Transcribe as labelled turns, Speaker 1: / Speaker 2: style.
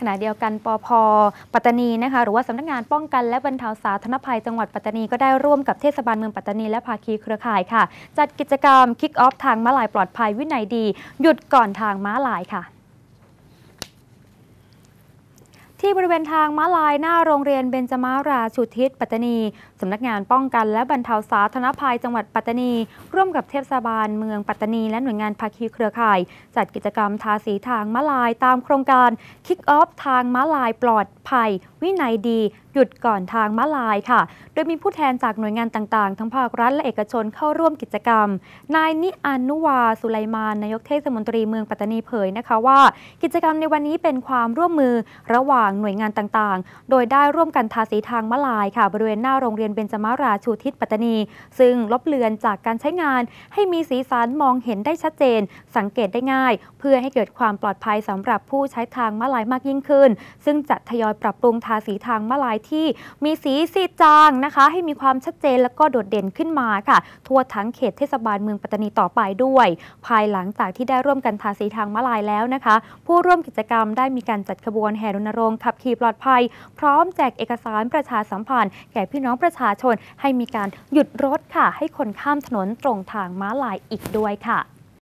Speaker 1: ขณะเดียวกันปอพปัตตานีนะคะ หรือว่าสำนักงานป้องกันและบรรเทาสาธารณภัยจังหวัดปัตตานี ก็ได้ร่วมกับเทศบาลเมืองปัตตานีและภาคีเครือข่ายค่ะ จัดกิจกรรม คิกออฟทางม้าลายปลอดภัยวินัยดี หยุดก่อนทางม้าลายค่ะที่บริเวณทางม้าลายหน้าโรงเรียนเบญจมาราชุทิศปัตตานีสำนักงานป้องกันและบรรเทาสาธารณภัยจังหวัดปัตตานี ร่วมกับเทศบาลเมืองปัตตานี และหน่วยงานภาคีเครือข่าย จัดกิจกรรมทาสีทางม้าลาย ตามโครงการคิกออฟทางม้าลายปลอดภัยวินัยดี หยุดก่อนทางม้าลายค่ะ โดยมีผู้แทนจากหน่วยงานต่างๆ ทั้งภาครัฐและเอกชนเข้าร่วมกิจกรรมนายนิอานุวาสุไลมานนายกเทศมนตรีเมืองปัตตานีเผยนะคะว่า กิจกรรมในวันนี้เป็นความร่วมมือระหว่างหน่วยงานต่างๆ โดยได้ร่วมกันทาสีทางมะลายค่ะ บริเวณหน้าโรงเรียนเบญจมาราชูทิศปัตตานี ซึ่งลบเลือนจากการใช้งาน ให้มีสีสันมองเห็นได้ชัดเจน สังเกตได้ง่าย เพื่อให้เกิดความปลอดภัยสำหรับผู้ใช้ทางมะลายมากยิ่งขึ้น ซึ่งจะทยอยปรับปรุงทาสีทางมะลายที่ มีสีสีจางนะคะ ให้มีความชัดเจนและก็โดดเด่นขึ้นมาค่ะ ทั่วทั้งเขตเทศบาลเมืองปัตตานีต่อไปด้วย ภายหลังจากที่ได้ร่วมกันทาสีทางมะลายแล้วนะคะผู้ร่วมกิจกรรมได้มีการจัดขบวนแห่รณรงค์ขับขี่ปลอดภัยพร้อมแจกเอกสารประชาสัมพันธ์แก่พี่น้องประชาชนให้มีการหยุดรถค่ะ ให้คนข้ามถนนตรงทางม้าลายอีกด้วยค่ะ